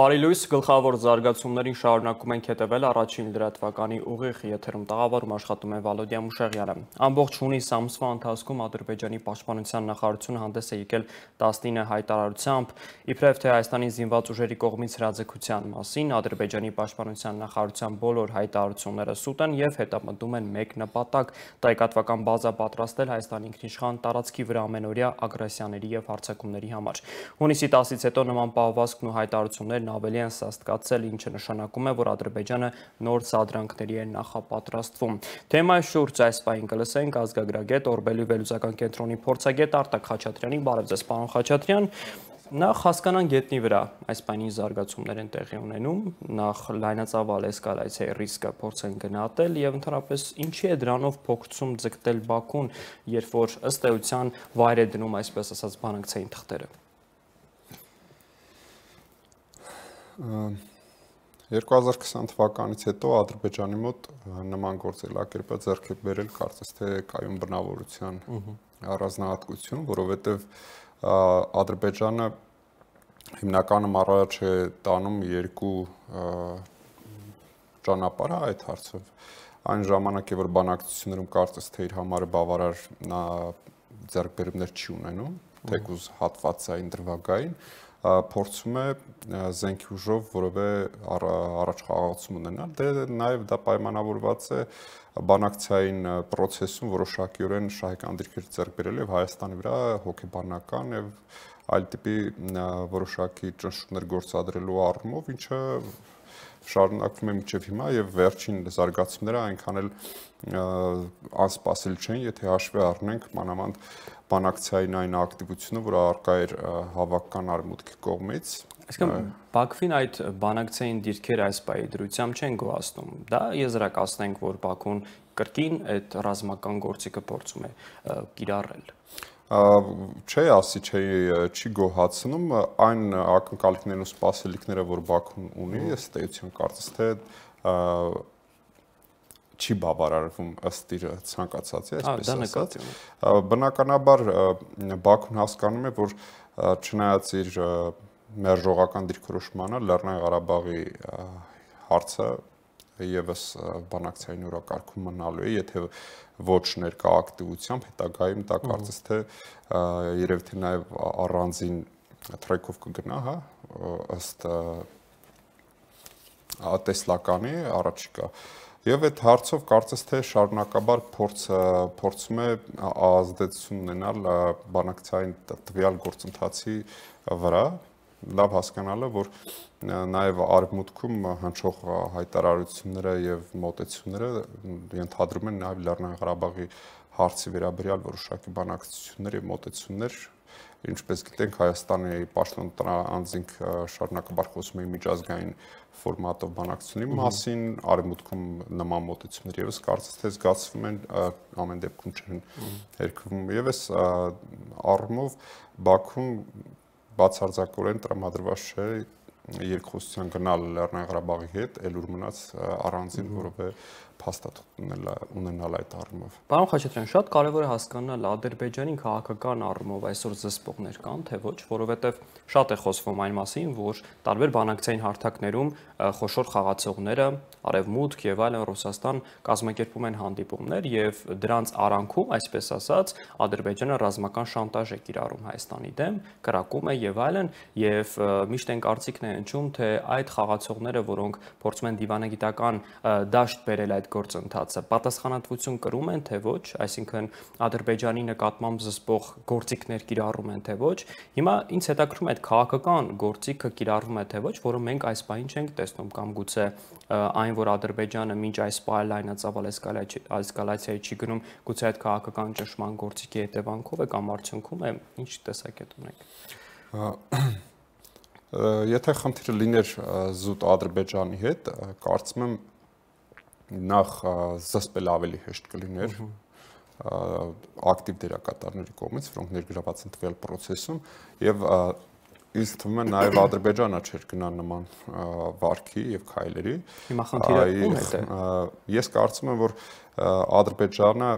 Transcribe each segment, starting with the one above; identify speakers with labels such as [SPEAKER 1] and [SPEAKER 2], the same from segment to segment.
[SPEAKER 1] Բարիլույս գլխավոր զարգացումներին շարունակում ենք հետևել առաջին լրատվականի ուղիղ եթերում տաղավարում աշխատում է Վալոդիա Մուշեղյանը։ Ամբողջ հունիս ամսվա ընթացքում Ադրբեջանի պաշտպանության նախարարությունը հանդես է եկել 19 հայտարարությամբ, իբրև թե Հայաստանի զինված ուժերի կողմից հրաձգության մասին Ադրբեջանի պաշտպանության նախարարության բոլոր հայտարարությունները սուտ են եւ հետապնդում են մեկ նպատակ՝ տեղեկատվական բազա պատրաստել Հայաստանի ինքնիշխան տարածքի վրա ամենօրյա ագրեսիաների եւ հարձակումների համար։ Հունիսի 10-ից հետո նման պահվածքն ու հայտարարություններն ավելի են սաստկացել, ինչը նշանակում է, որ Ադրբեջանը նոր սադրանքների է նախապատրաստվում։ Թեմայի շուրջ այս պահին կլսենք ազգագրագետ Օրբելի վերլուծական կենտրոնի փորձագետ Արտակ Խաչատրյանի, բարև ձեզ, պարոն Խաչատրյան, նախ հասկանան գետնի վրա այս բանի զարգացումներ են տեղի ունենում, նախ լայնածավալ էսկալացիայի ռիսկը փորձեն գնահատել եւ ընդհանրապես ինչի է դրանով փոխցում ձգտել Բաքուն, երբ որ ըստ էության վայր է դնում այսպես ասած բանակցային թղթերը։ 2020 թվականից
[SPEAKER 2] հետո Ադրբեջանի մոտ նման գործելակերպը ձեռք է բերել կարծես թե կայուն բնավորության առանձնահատկություն, որովհետև Ադրբեջանը հիմնականում առաջ է տանում երկու ճանապարհ այդ հարցով այն ժամանակ է որ բանակցություններում կարծես թե իր համար բավարար նա ձեռքբերումներ չի ունենում թեկուզ հատվածային դրվագային փորձում է զենքյուժով որևէ առաջ խաղացում ունենալ, դե նաև դա պայմանավորված է բանակցային process-ում որոշակիորեն շահեկան դիրքեր ձեռք բերել եւ Հայաստանի վրա հոգեբանական եւ այլ տիպի որոշակի ճնշումներ գործադրելու առումով, ինչը շարունակվում է մինչև հիմա եւ վերջին զարգացումները այնքան էլ անսպասելի չեն, եթե հաշվի առնենք մանավանդ բանակցային այն ակտիվությունը, որ արկա էր հավաքական
[SPEAKER 1] արմուտքի կողմից։ Այսինքն Բաքվին այդ բանակցային դիրքերը այս պայի դրությամբ չեն գոհացնում։ Դա եզրակացնենք, որ Բաքուն կրկին այդ ռազմական գործիքը փորձում է կիրառել
[SPEAKER 2] չէ ասի չէ չի գոհացնում այն ակնկալիքներն ու սպասելիքները որ Բաքուն ունի ես տեսություն կարծես թե չի բավարարվում ըստ իր ցանկացածի, այսպես ասած։ Բնականաբար Բաքուն հասկանում է, որ չնայած իր մերժողական դիրքորոշմանը Լեռնային Ղարաբաղի հարցը եւս բանակցային օրակարգում մնալու է, եթե ոչ ներկա ակտիվությամբ հետագայում դա կարծես թե երևի թե նաեւ առանձին տրեքով կգնա, հա, ըստ տեսլականի առաջիկա Եվ այդ հարցով կարծես թե շարունակաբար փորձ փորձում է ազդեցություն ունենալ բանակցային տվյալ գործընթացի վրա լավ հասկանալը, որ նաև արևմուտքում հնչող հայտարարությունները եւ մտեցումները ենթադրում են նաև Լեռնային Ղարաբաղի հարցի վերաբերյալ որոշակի բանակցություններ եւ մտեցումներ Ինչպես գիտենք, Հայաստանի պաշտոն տրանզինք շարունակաբար խոսում է միջազգային ֆորմատով բանակցությունի մասին, արևմուտքում նման մոտեցումներ եւս կարծես թե զգացվում են ամեն դեպքում չեն երկվում։ Եվ այս առումով Բաքուն բացարձակորեն տրամադրված չէ երկխոսության գնալ Լեռնային Ղարաբաղի հետ, ելուր մնաց առանձին որովե փաստաթղթնել ունենալ այդ առումով։
[SPEAKER 1] Պարոն Խաչատրյան, շատ կարևոր է հասկանալ Ադրբեջանի քաղաքական առումով այսօր զսպողներ կան, թե ոչ, որովհետև շատ է խոսվում այն մասին, որ տարբեր բանակցային հարթակներում խոշոր խաղացողները, Արևմուտք եւ այլն Ռուսաստան կազմակերպում են հանդիպումներ եւ դրանց արանքում, այսպես ասած, Ադրբեջանը ռազմական շանտաժ է կիրառում Հայաստանի դեմ, կրակում է եւ այլն, եւ միշտ այն կարծիքն է ճանաչում, թե այդ խաղացողները, որոնք փորձում են դիվանագիտական դաշտ բերել այդ գործընթացը, պատասխանատվություն կրում են թե ոչ, այսինքն Ադրբեջանի նկատմամբ զսպող գործիքներ կիրառում են թե ոչ։ Հիմա ինձ հետաքրում է այդ քաղաքական գործիքը կիրառվում է թե ոչ, որը մենք այս պահին չենք տեսնում կամ գուցե այն, որ Ադրբեջանը մինչ այս պահը լայնացավալ էսկալացիայի չի գնում, գուցե այդ քաղաքական ճնշման գործիքի հետևանքով է կամ արդյունքում է, ինչ տեսակետ ունեք։
[SPEAKER 2] Եթե խնդիրը լիներ զուտ Ադրբեջանի հետ, կարծում եմ նախ զսպել ավելի հեշտ կլիներ ակտիվ դերակատարների կողմից, որոնք ներգրաված են տվյալ process-ում եւ ինձ թվում է նաև Ադրբեջանը չէր գնա նման վարկի եւ քայլերի։ Հիմա խնդիրը ո՞ւմ հետ է։ Ես կարծում եմ, որ Ադրբեջանը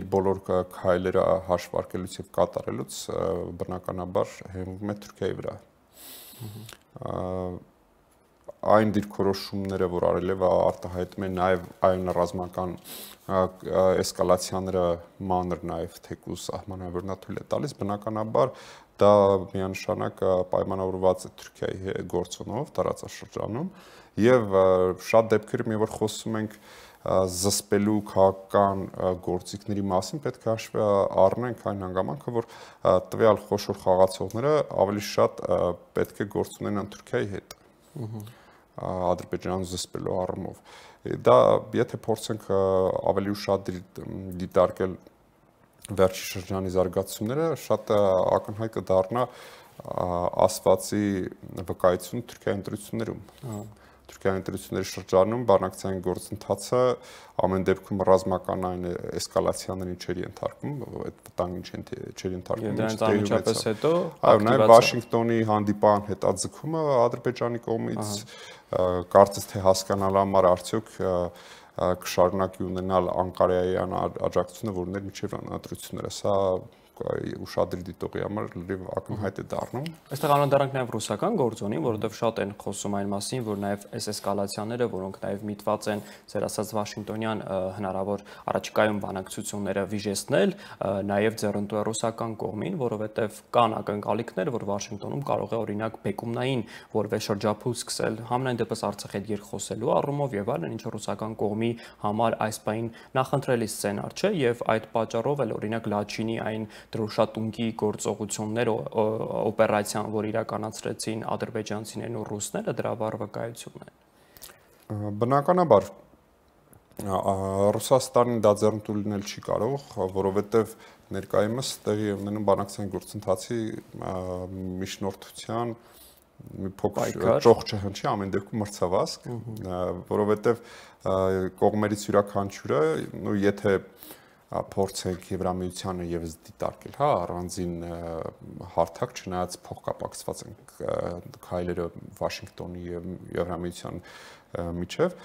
[SPEAKER 2] իր բոլոր քայլերը հաշվարկելուց եւ կատարելուց բնականաբար հենվում է Թուրքիայի վրա այն դիրքորոշումները, որ արել է, արտահայտում է նաև այն ռազմական էսկալացիաները մանր նաև թեկուս սահմանավորնա թույլ է տալիս, բնականաբար դա միանշանակ պայմանավորված է Թուրքիայի գործոնով տարածաշրջանում եւ շատ դեպքերում երբ որ խոսում ենք զսպելու քաղաքական գործիքների մասին պետք է հաշվի առնենք այն հանգամանքը, որ տվյալ խոշոր խաղացողները ավելի շատ պետք է գործ ունենան Թուրքիայի հետ։ Ադրբեջանը զսպելու առումով։ Դա եթե փորձենք ավելի շատ դիտարկել վերջի շրջանի զարգացումները, շատ ակնհայտ կդառնա ասվածի վկայություն Թուրքիայի ընտրություններում։ Ահա Թուրքիայի ընտրությունների շրջանում բանակցային գործընթացը ամեն դեպքում ռազմական այն էսկալացիաներին չէր ենթարկվում, այդ վտանգին չէր ենթարկվում։ Եվ դա անմիջապես հետո այո, նաև Վաշինգտոնի հանդիպան հետաձգումը Ադրբեջանի կողմից կարծես թե հասկանալ համար արդյոք կշարունակի ունենալ Անկարայյան աջակցությունը, որն էր միջև ընտրությունները։ Սա ուշադրի դիտողի համար լրիվ ակնհայտ է դառնում։
[SPEAKER 1] Այստեղ անդրադառնանք նաև ռուսական գործոնին, որովհետև շատ են խոսում այն մասին, որ նաև այս էսկալացիաները, որոնք նաև միտված են ծեր ասած Վաշինգտոնյան հնարավոր առաջկայում բանակցությունները վիժեցնել, նաև ձեռնտու է ռուսական կողմին, որովհետև կան ակնկալիքներ, որ Վաշինգտոնում կարող է օրինակ բեկումնային որևէ շրջափուլ սկսել, համնայն դեպս Արցախի հետ երկխոսելու առումով եւ այլն, ինչը ռուսական կողմի համար այս բան նախընտրելի սցենար չէ եւ այդ պատճառով էլ օրինակ Լաչինի այն դրոշատունկի գործողություններ օպերացիան, որ իրականացրեցին ադրբեջանցիներն ու ռուսները, դրա վառ վկայությունն
[SPEAKER 2] է։ Բնականաբար Ռուսաստանին դա ձեռնտու լինել չի կարող, որովհետև ներկայումս տեղի է ունենում բանակցային գործընթացի միջնորդության մի փոքր ճոխ չհնչի ամեն դեպքում մրցավազք, որովհետև կողմերից յուրաքանչյուրը, նույն եթե փորձենք Եվրամիությանը եւս դիտարկել, հա, առանձին հարթակ, չնայած փոխկապակցված են քայլերը Վաշինգտոնի եւ Եվրամիության միջև,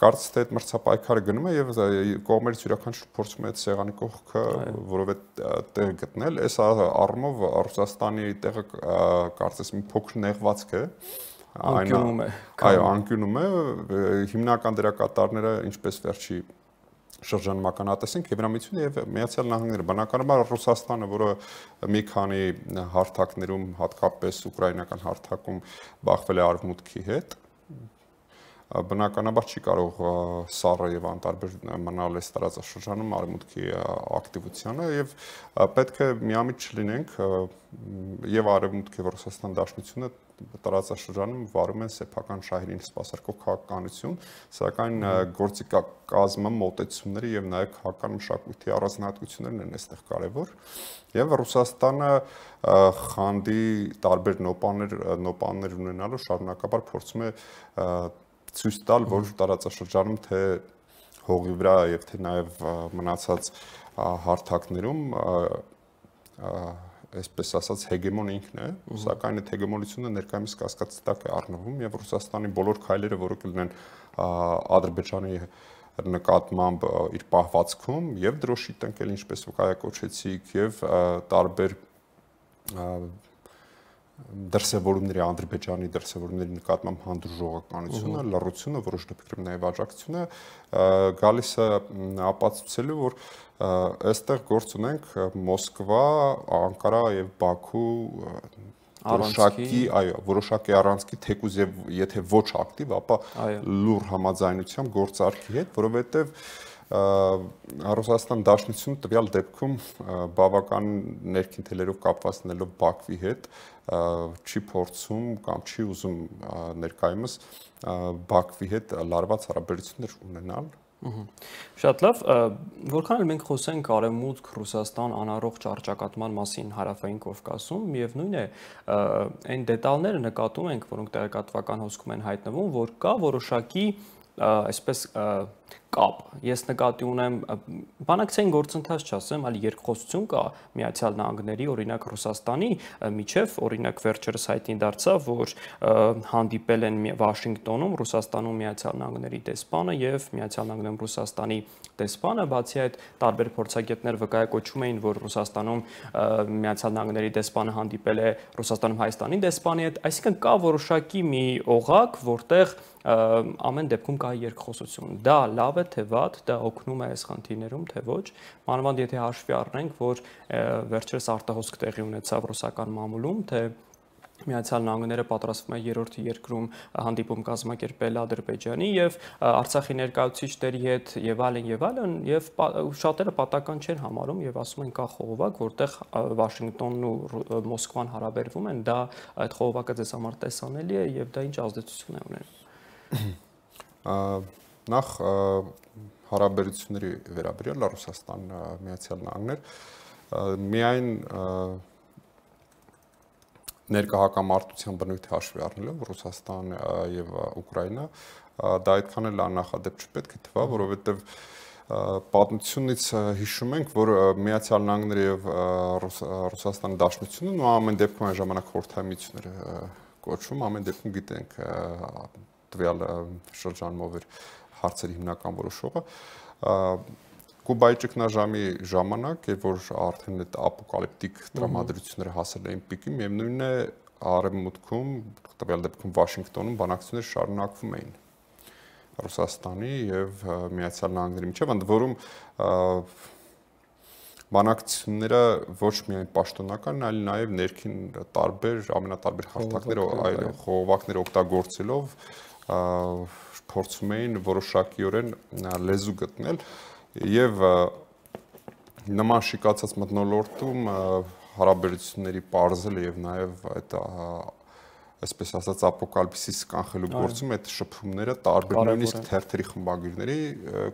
[SPEAKER 2] կարծես թե այդ մրցապայքարը գնում է եւ կողմերից յուրաքանչյուր փորձում է այդ սեղանի կողքը, որովհետեւ տեղ գտնել, այս առումով Ռուսաստանի տեղը կարծես մի փոքր նեղվածք է այն անկյունում է։ Այո, անկյունում է։ Հիմնական դերակատարները ինչպես վերջի շրջանմական ատեսենք Եվրամիությունը եւ Միացյալ Նահանգները բնականաբար Ռուսաստանը, որը մի քանի հարթակներում հատկապես ուկրաինական հարթակում բախվել է արևմուտքի հետ, բնականաբար չի կարող սառը եւ անտարբեր մնալ այս տարածաշրջանում արմուտքի ակտիվությանը եւ պետք է միամիտ չլինենք եւ արևմուտքի ռուսաստան դաշնությունը տարածաշրջանում վարում են սեփական շահերին սպասարկող քաղաքականություն, սակայն գործիքակազմը մոտեցումները եւ նաեւ քաղաքական մշակույթի առանձնահատկություններն են այստեղ կարեւոր։ Եվ Ռուսաստանը խանդի տարբեր նոպաներ նոպաններ ունենալու շարունակաբար փորձում է ցույց տալ, որ տարածաշրջանում թե հողի վրա եւ թե նաեւ մնացած հարթակներում այսպես ասած հեգեմոն ինքն է, սակայն այդ հեգեմոնությունը ներկայումս կասկած տակ է առնվում եւ Ռուսաստանի բոլոր քայլերը, որը կլինեն Ադրբեջանի նկատմամբ իր պահվածքում եւ դրոշի տնկել ինչպես կայակոչեցիք եւ տարբեր և, դրսևորումների Ադրբեջանի դրսևորումների նկատմամբ հանդուրժողականությունը, լռությունը, որոշ դեպքերում նաև աջակցությունը գալիս է ապացուցելու, որ այստեղ գործ ունենք Մոսկվա, Անկարա եւ Բաքու որոշակի, այո, որոշակի առանցքի թեկուզ եւ եթե ոչ ակտիվ, ապա լուր համաձայնությամբ գործարքի հետ, որովհետեւ Ռուսաստան Դաշնություն տվյալ դեպքում բավական ներքին թելերով կապված լինելով Բաքվի հետ չի փորձում կամ չի ուզում ներկայումս Բաքվի հետ լարված հարաբերություններ
[SPEAKER 1] ունենալ Շատ լավ, որքան էլ մենք խոսենք արևմուտք Ռուսաստան անառողջ արճակատման մասին հարավային Կովկասում, միևնույն է, այն դետալները նկատում ենք, որոնք տեղեկատվական հոսքում են հայտնվում, որ կա որոշակի այսպես կապ։ Ես նկատի ունեմ բանակցային գործընթաց չասեմ, այլ երկխոսություն կա Միացյալ Նահանգների, օրինակ Ռուսաստանի միջև, օրինակ վերջերս հայտնի դարձավ, որ հանդիպել են Վաշինգտոնում Ռուսաստանում Միացյալ Նահանգների դեսպանը եւ Միացյալ Նահանգներում Ռուսաստանի դեսպանը, բացի այդ տարբեր փորձագետներ վկայակոչում էին, որ Ռուսաստանում Միացյալ Նահանգների դեսպանը հանդիպել է Ռուսաստանում Հայաստանի դեսպանի հետ, այսինքն կա որոշակի մի օղակ, որտեղ ամեն դեպքում կա երկխոսություն։ Դա լավ լավ է, թե վատ, դա օգնում է այս խնդիրներում, թե ոչ։ Մանավանդ եթե հաշվի առնենք, որ վերջերս արտահոսք տեղի ունեցավ ռուսական մամուլում, թե Միացյալ Նահանգները պատրաստվում է երրորդ երկրում հանդիպում կազմակերպել Ադրբեջանի եւ Արցախի ներկայացուցիչների հետ եւ այլն եւ այլն եւ շատերը պատական չեն համարում եւ ասում են կա խողովակ, որտեղ Վաշինգտոնն ու Մոսկվան հարաբերվում են, դա այդ խողովակը ձեզ համար տեսանելի է եւ դա ինչ ազդեցություն է ունենում նախ
[SPEAKER 2] հարաբերությունների վերաբերյալ Ռուսաստան Միացյալ Նահանգներ միայն ներկայակամարտության բնույթի հաշվի առնելով Ռուսաստան եւ Ուկրաինա դա այդքան էլ աննախադեպ չպետք է թվա, որովհետեւ պատմությունից հիշում ենք, որ Միացյալ Նահանգները եւ Ռուսաստանի Դաշնությունը նո ամեն դեպքում այն ժամանակ խորհրդամիություններ կոչվում, ամեն դեպքում գիտենք տվյալ շրջանով էր հարցերի հիմնական որոշողը Կուբայի ճգնաժամի ժամանակ, երբ որ արդեն այդ ապոկալիպտիկ դրամատրությունները հասել էին պիկի, միևնույնն է արևմուտքում, տվյալ դեպքում Վաշինգտոնում բանակցությունները շարունակվում էին Ռուսաստանի եւ Միացյալ Նահանգների միջեւ, ընդ որում բանակցությունները ոչ միայն պաշտոնական, այլ նաև ներքին տարբեր ամենատարբեր հարթակները, այլ խողովակները օգտագործելով փորձում էին որոշակիորեն լեզու գտնել եւ նման շիկացած մտնոլորտում հարաբերությունների parzելը եւ նաեւ այդ այսպես ասած ապոկալիպսիս կանխելու գործում այդ շփումները տարբեր նույնիսկ թերթերի խմբագիրների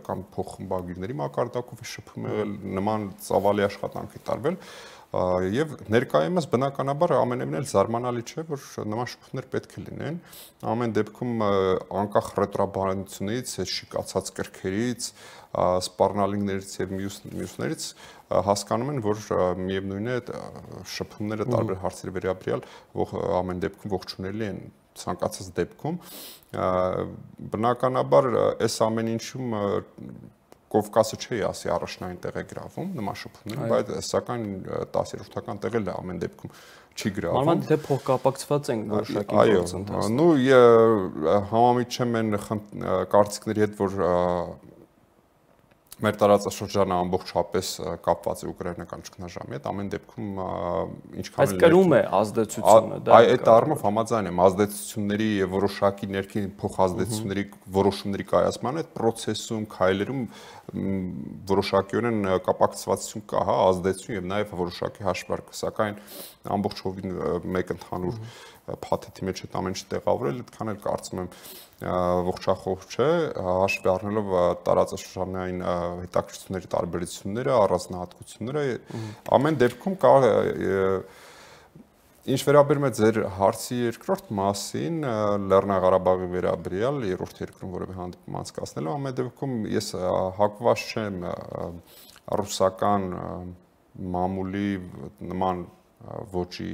[SPEAKER 2] կամ փոխխմբագիրների մակարդակով շփումը նման ծավալի աշխատանք է տարվել։ Ա եւ ներկայումս բնականաբար ամենևն էլ զարմանալի չէ, որ նման շփումներ պետք է լինեն։ Ամեն դեպքում անկախ ռետրոբանությունից, այդ շիկացած կրքերից, սպառնալիներից եւ մյուս մյուսներից հասկանում են, որ միևնույնն է շփումները տարբեր հարցերի վերաբերյալ ամեն դեպքում ողջունելի են ցանկացած դեպքում բնականաբար այս ամեն ինչում Կովկասը չի ասի առաջնային տեղ է գրավում նմաշփումներ, բայց սակայն 10-րդական տեղը լա ամեն դեպքում չի գրավում։ Մանավանդ
[SPEAKER 1] դե փոխկապակցված են որոշակի գործընթացներ։ Այո,
[SPEAKER 2] նու համամիտ չեմ են կարծիքների հետ, որ մեր տարածաշրջանը ամբողջապես կապված է ուկրաինական ճգնաժամի հետ, ամեն դեպքում ինչքան էլ Բայց կրում է ազդեցությունը, դա է։ Այդ առումով համաձայն եմ, ազդեցությունների եւ որոշակի ներքին փոխազդեցությունների որոշումների կայացման այդ process-ում, քայլերում որոշակիորեն կապակցվածություն կա, հա, ազդեցություն եւ նաեւ որոշակի հաշվարկ, սակայն ամբողջովին մեկ ընդհանուր mm -hmm փաթեթի մեջ այդ ամենը տեղավորել, այդքան էլ կարծում եմ ողջախոհ չէ, հաշվի առնելով տարածաշրջանային հետաքրքրությունների տարբերությունները, առանձնահատկությունները, ամեն դեպքում կա Ինչ վերաբերում է ձեր հարցի երկրորդ մասին, Լեռնա Ղարաբաղի վերաբերյալ երրորդ երկրում որևէ հանդիպում անցկացնելու ամեն դեպքում ես հակված չեմ ռուսական մամուլի նման ոչի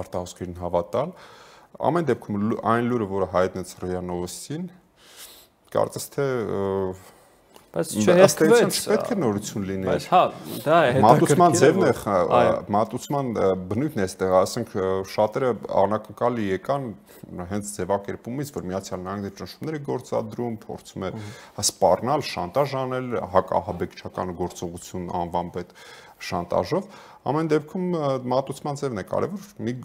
[SPEAKER 2] արտահոսքերին հավատալ։ Ամեն դեպքում այն լուրը, որը հայտնեց Ռոյանովսին, կարծես թե բայց չհեստվեց։ Պետք է նորություն լինի։ Բայց հա, դա է հետաքրքիր։ Մատուցման ձևն է, մատուցման բնույթն է այստեղ, ասենք շատերը անակնկալի եկան հենց ձևակերպումից, որ Միացյալ Նահանգների ճնշումները գործադրում, փորձում է սպառնալ, շանտաժ անել, հակահաբեկչական գործողություն անվան պետ շանտաժով, ամեն դեպքում մատուցման ձևն է կարևոր։ Մի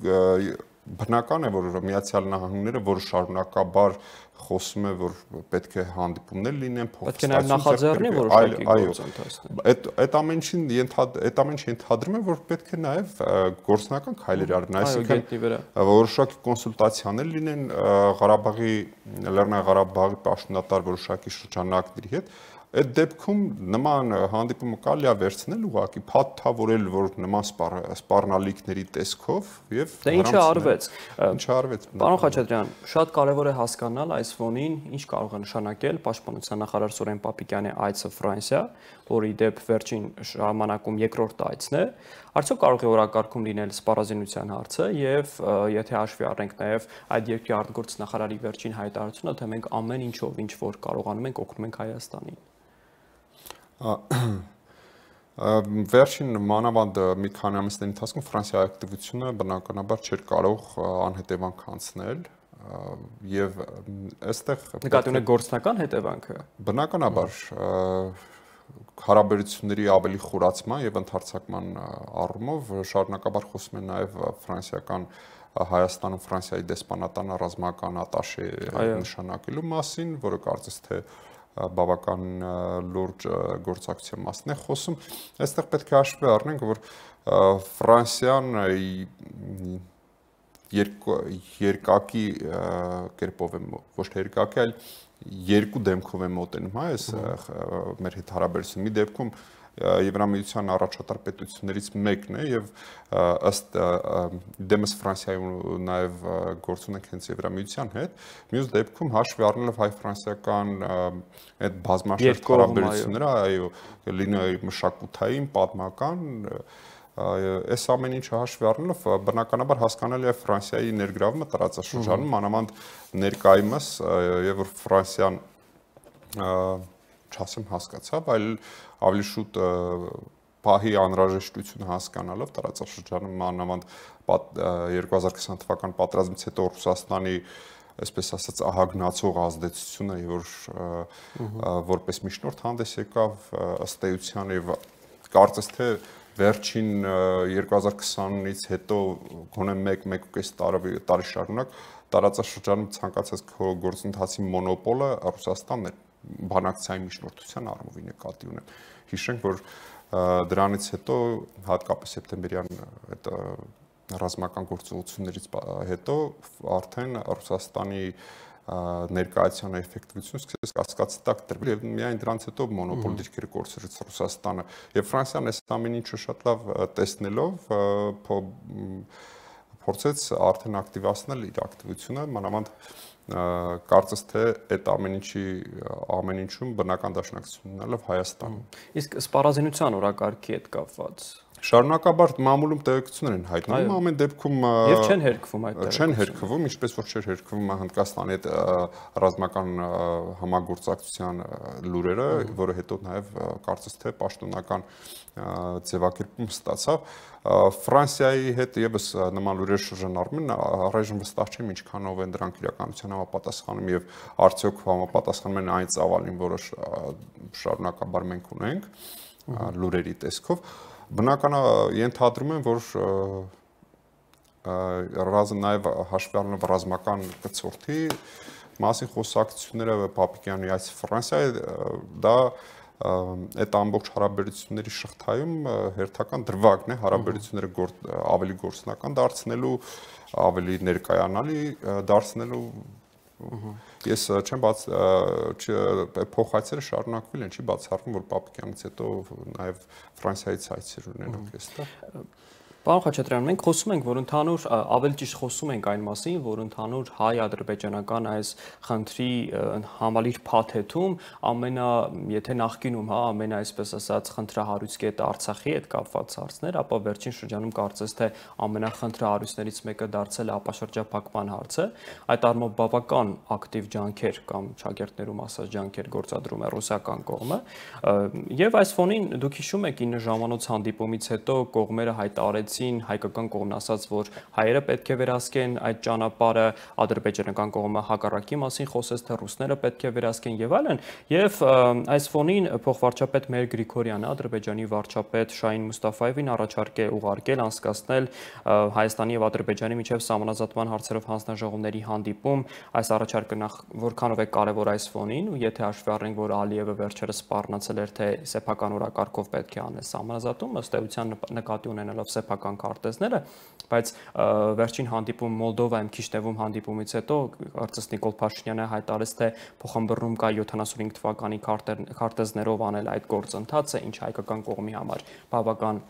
[SPEAKER 2] բնական է, որ Միացյալ Նահանգները, որ շարունակաբար խոսում է, որ պետք է հանդիպումներ լինեն, փոխ պետք է նաև նախաձեռնի որոշակի գործընթացներ։ Այդ այդ ամենին ենթադ այդ ամենը ենթադրում է, որ պետք է նաև գործնական քայլեր արվեն, այսինքն որոշակի կոնսուլտացիաներ լինեն Ղարաբաղի Լեռնային Ղարաբաղի պաշտոնատար որոշակի շրջանակների հետ, Այդ դեպքում նման հանդիպումը կարելի է վերցնել ուղակի փաթթավորել որ նման սպառնալիքների տեսքով եւ Դե ինչը արվեց։ Ինչը արվեց։ Պարոն
[SPEAKER 1] Խաչատրյան, շատ կարեւոր է հասկանալ այս ֆոնին ինչ կարող է նշանակել Պաշտպանության նախարար Սուրեն Պապիկյանի այցը Ֆրանսիա, որի դեպ վերջին ժամանակում երկրորդ այցն է, արդյոք կարող է օրակարգում լինել սպառազինության հարցը եւ եթե հաշվի առնենք նաեւ այդ երկրի արտգործ նախարարի վերջին հայտարարությունը, թե մենք ամեն ինչով ինչ որ կարողանում ենք օգնում ենք Հայաստանին։
[SPEAKER 2] Վերջին մանավանդ մի քանի ամիսների ընթացքում Ֆրանսիայի ակտիվությունը բնականաբար չէր կարող անհետևանք անցնել եւ այստեղ նկատի ունի
[SPEAKER 1] գործնական հետևանքը
[SPEAKER 2] բնականաբար հարաբերությունների ավելի խորացման եւ ընդհարցակման առումով շարունակաբար խոսում են նաեւ ֆրանսիական Հայաստանում Ֆրանսիայի դեսպանատանը ռազմական ատաշե նշանակելու մասին, որը կարծես թե բավական լուրջ գործակցության մասն է խոսում։ Այստեղ պետք է հաշվի առնենք, որ Ֆրանսիան երկակի կերպով է ոչ թե երկակի, այլ երկու դեմքով է մոտենում, հա, այս մեր հետ հարաբերությունը։ Մի դեպքում Եվրամիության առաջատար պետություններից մեկն է եւ ըստ դեմս Ֆրանսիայում նաեւ գործուն ենք հենց Եվրամիության հետ, մյուս դեպքում հաշվի առնելով հայ-ֆրանսիական այդ բազմաշերտ հարաբերությունները, այո, լինի մշակութային, պատմական այս ամեն ինչը հաշվի առնելով բնականաբար հասկանալի է Ֆրանսիայի ներգրավումը տարածաշրջանում անամանդ ներկայումս եւ որ Ֆրանսիան չասեմ հասկացավ, այլ ավելի շուտ պահի անհրաժեշտություն հասկանալով տարածաշրջանում մանավանդ 2020 թվական պատրաստից հետո Ռուսաստանի այսպես ասած ահագնացող ազդեցությունը որ որպես միջնորդ հանդես եկավ ըստ էության եւ կարծես թե վերջին 2020-ից հետո գոնե 1-1.5 տարի տարի շարունակ տարածաշրջանում ցանկացած գործընթացի մոնոպոլը Ռուսաստանն էր բանակցային միջնորդության առումով նկատի ունեմ։ Հիշենք, որ դրանից հետո հատկապես սեպտեմբերյան այդ ռազմական գործողություններից հետո արդեն Ռուսաստանի ներկայացան էֆեկտիվությունը սկսեց կասկածի տակ տրվել եւ միայն դրանց հետո մոնոպոլ դիրքերը կորցրեց Ռուսաստանը եւ Ֆրանսիան այս ամեն ինչը շատ լավ տեսնելով փորձեց արդեն ակտիվացնել իր ակտիվությունը մանավանդ կարծես թե այդ ամեն ինչի ամեն
[SPEAKER 1] ինչում բնական դաշնակցությունն ալավ Հայաստանում։ Իսկ սպառազինության օրակարգի հետ կապված
[SPEAKER 2] շարունակաբար մամուլում տեղեկություններ են հայտնում, ամեն դեպքում եւ չեն հերքվում այդ տեղեկությունները։ Չեն հերքվում, ինչպես որ չէր հերքվում Հնդկաստանի հետ ռազմական համագործակցության լուրերը, որը հետո նաեւ կարծես թե պաշտոնական ձևակերպում ստացավ Ֆրանսիայի հետ եւս նման լուրեր շրջանառում են, առայժմ վստահ չեմ ինչքանով են դրանք իրականության համապատասխանում եւ արդյոք համապատասխանում են այն ծավալին, որը շարունակաբար մենք ունենք լուրերի տեսքով բնականա ենթադրում են, որ ռազը նաև հաշվի առնելով ռազմական կցորդի մասին խոսակցությունները Պապիկյանի այս Ֆրանսիայի դա այդ ամբողջ հարաբերությունների շղթայում հերթական դրվագն է հարաբերությունները գոր, ավելի գործնական դարձնելու, ավելի ներկայանալի դարձնելու Ես չեմ բաց փոխայցերը շարունակվել են, չի բացառվում, որ Պապիկյանից հետո նաև Ֆրանսիայից այցեր ունենանք այստեղ։
[SPEAKER 1] Պարոն Խաչատրյան, մենք խոսում ենք, որ ընդհանուր ավելի ճիշտ խոսում ենք այն մասին, որ ընդհանուր հայ-ադրբեջանական այս խնդրի համալիր փաթեթում ամենա, եթե նախկինում, հա, ամենա այսպես ասած խնդրահարույց կետը Արցախի հետ կապված հարցներ, ապա վերջին շրջանում կարծես թե ամենախնդրահարույցներից մեկը դարձել է ապաշրջափակման հարցը։ Այդ առումով բավական ակտիվ ջանքեր կամ ճակերտներում ասած ջանքեր գործադրում է ռուսական կողմը, եւ այս ֆոնին դուք հիշում եք 9 ժամանոց հանդիպումից հետո կողմերը հայտարարեց ասացին հայկական կողմն ասաց, որ հայերը պետք է վերահսկեն այդ ճանապարհը, ադրբեջանական կողմը հակառակի մասին խոսեց, թե ռուսները պետք է վերահսկեն եւ այլն, եւ այս ֆոնին փոխվարչապետ Մեր Գրիգորյանը ադրբեջանի վարչապետ Շահին Մուստաֆայevին առաջարկ է ուղարկել անցկացնել Հայաստանի եւ Ադրբեջանի միջև համանազատման հարցերով հանձնաժողովների հանդիպում, այս առաջարկը նախ որքանով է կարեւոր այս ֆոնին ու եթե հաշվի առնենք, որ Ալիևը վերջերս սպառնացել էր, թե սեփական օրակարգով պետք է անես համանազատումը, ըստ էության նկատի ունենալով սեփական քաղաքական քարտեզները, բայց վերջին հանդիպում Մոլդովայում քիչ տևում հանդիպումից հետո կարծես Նիկոլ Փաշինյանը հայտարարեց թե փոխմբռնում կա 75 թվականի քարտեզներով անել այդ գործընթացը, ինչ հայկական կողմի համար բավական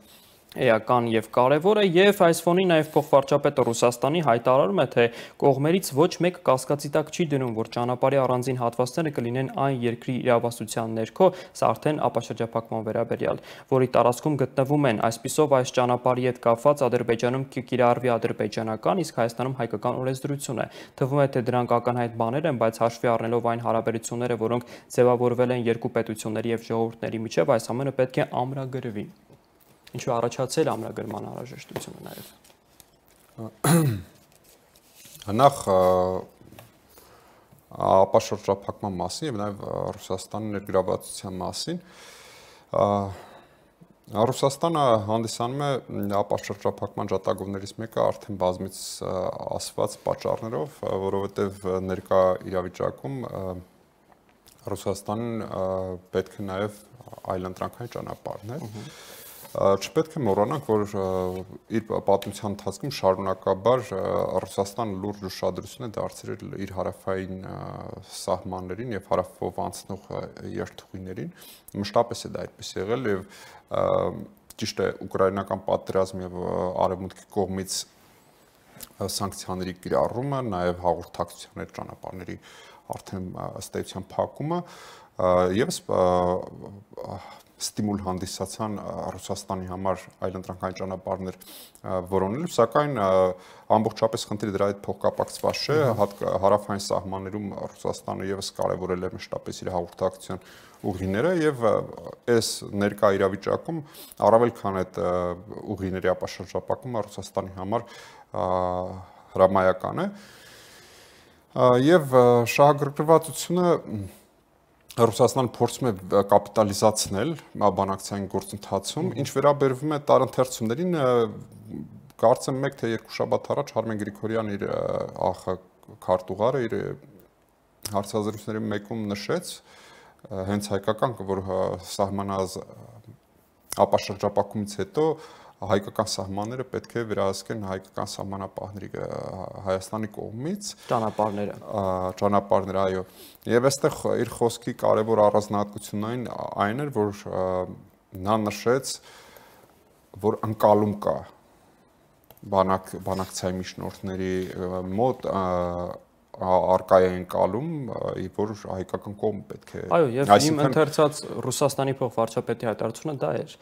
[SPEAKER 1] էական եւ կարեւոր է եւ այս ֆոնին նաեւ փոխվարչապետը Ռուսաստանի հայտարարում է թե կողմերից ոչ մեկ կասկածի տակ չի դնում որ ճանապարհի առանձին հատվածները կլինեն այն երկրի իրավասության ներքո սա արդեն ապաշրջապակման վերաբերյալ որի տարածքում գտնվում են այսписով այս ճանապարհի հետ կապված Ադրբեջանում կիրառվի ադրբեջանական իսկ Հայաստանում հայկական օրենսդրությունը թվում է թե դրանք ականհայտ բաներ են բայց հաշվի առնելով այն հարաբերությունները որոնք ձևավորվել են երկու պետությունների եւ ժողովուրդների միջեւ այս ամենը պետք է ամրագրվի ինչու առաջացել ամրագրման անհրաժեշտությունը նաև։
[SPEAKER 2] Նախ ապաշրջափակման մասին եւ նաեւ Ռուսաստանի ներգրավվածության մասին Ռուսաստանը հանդիսանում է ապաշրջափակման ճատագովներից մեկը արդեն բազմից ասված պատճառներով, որովհետև ներկա իրավիճակում Ռուսաստանն պետք է նաև այլընտրանքային ճանապարհներ։ Ահա չպետք է մոռանանք, որ իր պատմության ընթացքում շարունակաբար Ռուսաստանը լուրջ ուշադրություն է դարձրել իր հարավային սահմաններին եւ հարավով անցնող երթուղիներին։ Մշտապես է դա այդպես եղել եւ ճիշտ է ուկրաինական պատերազմ եւ արևմուտքի կողմից սանկցիաների կիրառումը, նաեւ հաղորդակցության այդ ճանապարհների արդեն ըստ էության փակումը եւս ստիմուլ հանդիսացան Ռուսաստանի համար այլընտրանքային ճանապարհներ որոնելու, սակայն ամբողջապես խնդիրը դրա հետ փոխկապակցված չէ, հարավային սահմաններում Ռուսաստանը եւս կարևորել է մշտապես իր հաղորդակցության ուղիները եւ այս ներկա իրավիճակում առավել քան այդ ուղիների ապաշրջապակումը Ռուսաստանի համար հրամայական է։ Եվ շահագրգռվածությունը Ռուսաստան փորձում է կապիտալիզացնել բանակցային գործընթացում, ինչ վերաբերվում է տարընթերցումներին, կարծեմ 1 թե 2 շաբաթ առաջ Արմեն Գրիգորյանը իր ԱԽ քարտուղարը իր հարցազրույցների մեկում նշեց հենց հայկական որ սահմանազ ապաշրջապակումից հետո հայկական սահմանները պետք է վերահսկեն հայկական սահմանապահների Հայաստանի կողմից ճանապարհները ճանապարհները այո եւ այստեղ իր խոսքի կարեւոր առանձնահատկությունային այն էր որ նա նշեց որ անկալում կա բանակ բանակցային միջնորդների մոտ արկայային կալում, իբ որ հայկական կողմը պետք է Այո, եւ իմ
[SPEAKER 1] ընթերցած Ռուսաստանի փոխվարչապետի հայտարարությունը դա էր։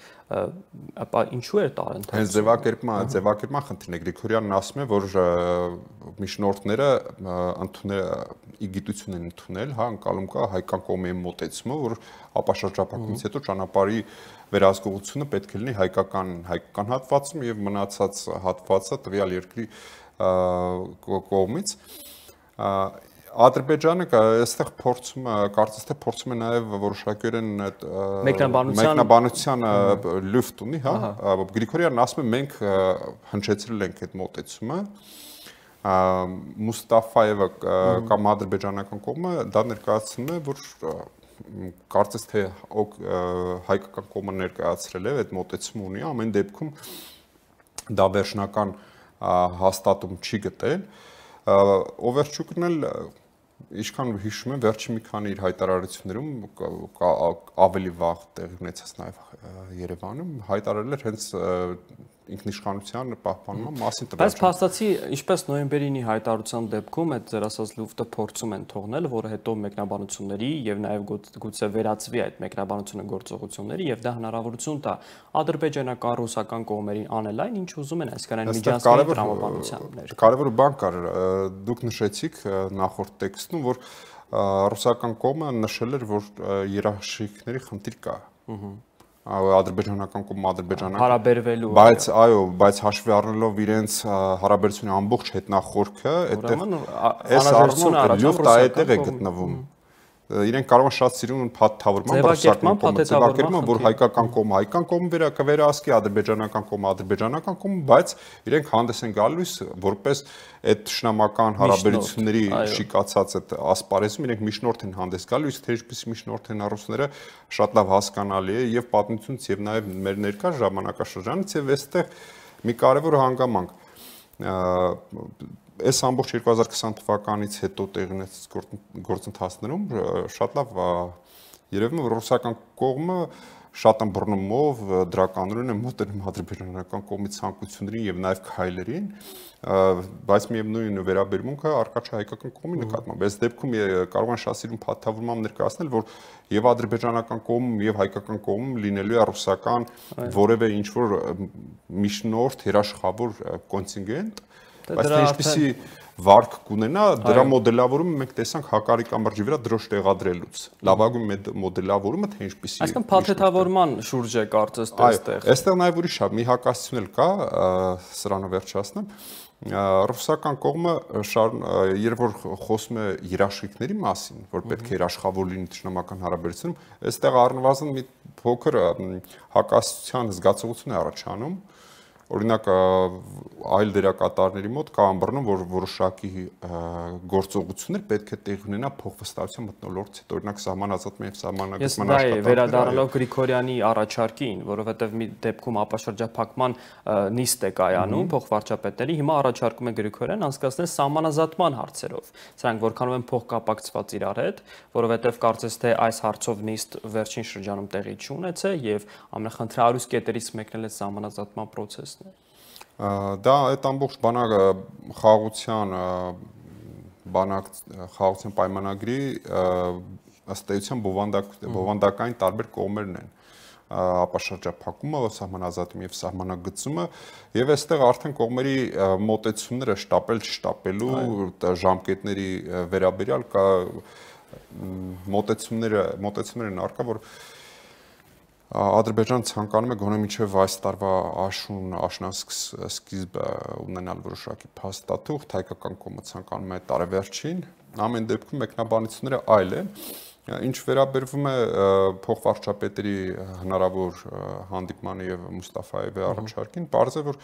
[SPEAKER 1] Ապա ինչու էր տար
[SPEAKER 2] ընթերցը։ Հենց ձևակերպման, ձևակերպման խնդիրն է Գրիգորյանն ասում է, որ միջնորդները ընդունել իգիտություն են ընդունել, հա, անկալում կա հայկական կողմի մոտեցումը, որ ապա շրջապակումից հետո ճանապարհի վերահսկողությունը պետք է լինի հայկական հայկական հատվածում եւ մնացած հատվածը տվյալ երկրի կողմից Ադրբեջանը այստեղ փորձում կարծես թե փորձում է նաև որոշակյորեն այդ մեկնաբանությանը լուֆտ ունի, հա։ Գրիգորյանն ասում է մենք հնչեցրել ենք այդ մոտեցումը Մուստաֆայևը կամ ադրբեջանական կողմը դա ներկայացնում է, որ կարծես թե հայկական կողմը ներկայացրել է այդ մոտեցումը ունի, ամեն դեպքում դա վերջնական հաստատում չի գտել, Օվերչուկն էլ ինչքան հիշում եմ վերջին մի քանի իր հայտարարություններում ավելի վաղ տեղ ունեցած նաև Երևանում հայտարարել էր հենց ինքնիշխանության պահպանման մասին տվյալ։ Բայց
[SPEAKER 1] փաստացի, ինչպես նոյեմբերի 9-ի հայտարարության դեպքում այդ ձեր ասած լուֆտը փորձում են թողնել, որը հետո մեկնաբանությունների եւ նաեւ գուցե վերածվի այդ մեկնաբանությունը գործողությունների եւ դա հնարավորություն տա ադրբեջանական ռուսական կողմերին անել այն, ինչ ուզում են այսքանային միջազգային դրամաբանությամբ։ Կարևոր բան կար,
[SPEAKER 2] դուք նշեցիք նախորդ տեքստում, որ ռուսական կողմը նշել էր, որ երաշխիքների խնդիր կա։ Ահա ադրբեջանական կողմ ադրբեջանական հարաբերվելու բայց այո բայց հաշվի առնելով իրենց հարաբերությունը ամբողջ հետնախորքը այդ այս արժունը լյուր տայտեղ է գտնվում իրենք կարող են շատ սիրուն թավորման բարձակման փաթեթավորման որ հայկական կողմ հայկական կողմ վերակվերահասկի ադրբեջանական կողմ ադրբեջանական կողմ բայց իրենք հանդես են գալիս որպես այդ ճշնամական հարաբերությունների շիկացած այդ ասպարեզում իրենք միշնորդ են հանդես գալու իսկ թե ինչպես միշնորդ են ռուսները շատ լավ հասկանալի է եւ պատմությունից եւ նաեւ մեր ներկա ժամանակաշրջանից եւ այստեղ մի կարևոր հանգամանք այս ամբողջ 2020 թվականից հետո տեղի ունեցած գործընթացներում շատ լավ երևում է որ ռուսական կողմը շատ ըմբռնումով դրականորեն է մտնում ադրբեջանական կողմի ցանկություններին եւ նաեւ քայլերին բայց միևնույն վերաբերմունքը արկա չէ հայկական կողմի նկատմամբ այս դեպքում կարող են շասիրուն փաթավորում ներկայացնել որ եւ ադրբեջանական կողմում եւ հայկական կողմում լինելու է ռուսական որևէ ինչ որ միջնորդ հերաշխավոր կոնտինգենտ բայց թե ինչպեսի վարկ կունենա դրա մոդելավորումը մենք տեսանք հակարի կամրջի վրա դրոշ տեղադրելուց լավագույն մոդելավորումը թե ինչպեսի այսինքն
[SPEAKER 1] փաթեթավորման շուրջ է կարծես այստեղ
[SPEAKER 2] այստեղ նաև ուրիշ է մի հակասություն էլ կա սրանով վերջացնեմ ռուսական կողմը երբ որ խոսում է երաշխիքների մասին, որ պետք է երաշխավոր լինի ճշնամական հարաբերությունում, այստեղ առնվազն մի փոքր հակասության զգացողություն է առաջանում, Օրինակ այլ դերակատարների մոտ կա ամբռնում, որ որոշակի գործողություններ պետք է տեղ ունենա փոխվստահության մտնոլորտից հետ, օրինակ սահմանազատման եւ սահմանագծման աշխատանքները։ Ես դա վերադառնալով
[SPEAKER 1] Գրիգորյանի առաջարկին, որովհետեւ մի դեպքում ապաշրջափակման նիստ է կայանում փոխվարչապետների, հիմա առաջարկում է Գրիգորյան անցկացնել սահմանազատման հարցերով։ Սրանք որքանով են փոխկապակցված իրար հետ, որովհետեւ կարծես թե այս հարցով նիստ վերջին շրջանում տեղի չունեցե եւ ամենախնդրահարույց կետերից մեկն էլ է սահմանազատման process-ն։
[SPEAKER 2] Դա այդ ամբողջ բանակը խաղացան բանակ խաղացան պայմանագրի ըստ էության բովանդակ բովանդակային տարբեր կողմերն են ապաշարժափակումը, սահմանազատում եւ սահմանագծումը եւ այստեղ արդեն կողմերի մոտեցումները շտապել չշտապելու ժամկետների վերաբերյալ կա մոտեցումները մոտեցումներն առկա որ և, Ադրբեջանը ցանկանում է գոնե մինչև այս տարվա աշուն, աշնան սկիզբը ունենալ որոշակի փաստաթուղթ, հայկական կողմը ցանկանում է տարեվերջին։ Ամեն դեպքում մեկնաբանությունները այլ են։ Ինչ վերաբերվում է փոխվարչապետերի հնարավոր հանդիպմանը եւ Մուստաֆաևի առաջարկին, բարձր որ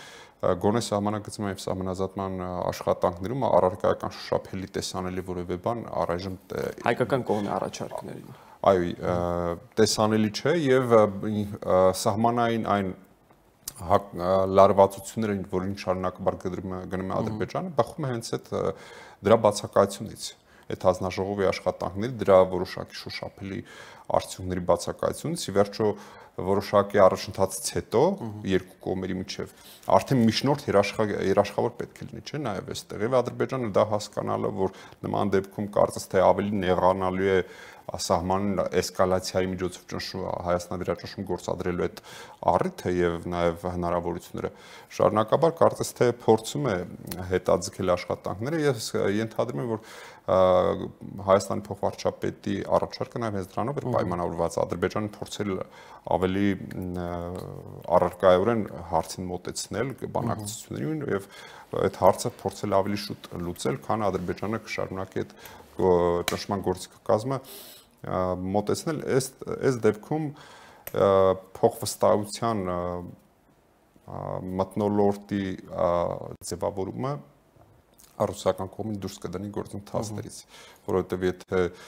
[SPEAKER 2] գոնե համանագծում եւ համանազատման աշխատանքներում առարկայական շոշափելի տեսանելի որևէ բան առայժմ
[SPEAKER 1] հայկական կողմի առաջարկներին
[SPEAKER 2] այո տեսանելի չէ եւ սահմանային այն լարվածությունները որ ինչ շարունակաբար գնում է գնում է Ադրբեջանը բախվում է հենց այդ դրա բացակայությունից այդ հանձնաժողովի աշխատանքներ դրա որոշակի շոշափելի արդյունքների բացակայությունից ի վերջո որոշակի առաջընթացից հետո երկու կողմերի միջև արդեն միջնորդ երաշխավոր պետք է լինի, չէ՞, նաև այստեղ։ Եվ Ադրբեջանը դա հասկանալը, որ նման դեպքում կարծես թե ավելի նեղանալու է սահմանն էսկալացիայի միջոցով ճնշում Հայաստանի վրա ճնշում գործադրելու այդ առիթը եւ նաեւ հնարավորությունները շարունակաբար կարծես թե փորձում է հետաձգել աշխատանքները ես ենթադրում եմ որ Հայաստանի փոխվարչապետի առաջարկը նաեւ հենց դրանով է պայմանավորված Ադրբեջանը փորձել ավելի առարկայորեն հարցին մոտեցնել բանակցություններին եւ այդ հարցը փորձել ավելի շուտ լուծել, քան Ադրբեջանը կշարունակի այդ ճնշման գործիքակազմը մոտեցնել այս այս դեպքում փոխվստահության մտնոլորտի ձևավորումը ռուսական կողմին դուրս կդնի գործընթացներից, որովհետեւ եթե և,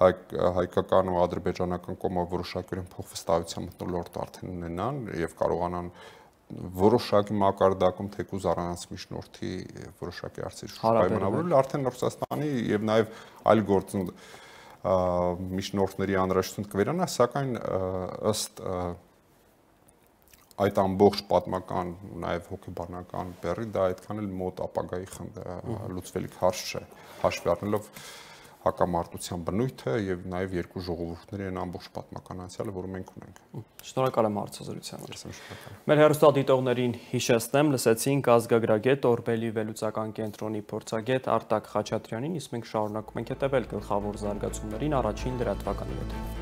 [SPEAKER 2] հայ, հայկական ու ադրբեջանական կողմը որոշակյորեն փոխվստահության մտնոլորտ արդեն ունենան եւ կարողանան որոշակի մակարդակում թեկուզ առանց միջնորդի որոշակի արծեր պայմանավորել արդեն Ռուսաստանի եւ նաեւ այլ գործունեության միջնորդների անհրաժեշտություն կվերանա, սակայն ըստ այդ ամբողջ պատմական նաև հոգեբանական բերի դա այդքան էլ մոտ ապագայի լուծվելիք հարց չէ հաշվի առնելով հակամարտության բնույթը եւ նաեւ երկու ժողովուրդների այն ամբողջ
[SPEAKER 1] պատմական անցյալը, որ մենք ունենք։ Շնորհակալ եմ հարցազրույցի համար։ Մեր հերոստատիտողներին հիշեցնեմ, լսեցինք ազգագրագետ Օրբելի վերլուծական կենտրոնի փորձագետ Արտակ Խաչատրյանին, իսկ մենք շարունակում ենք հետևել գլխավոր զարգացումներին առաջին լրատվականի հետ։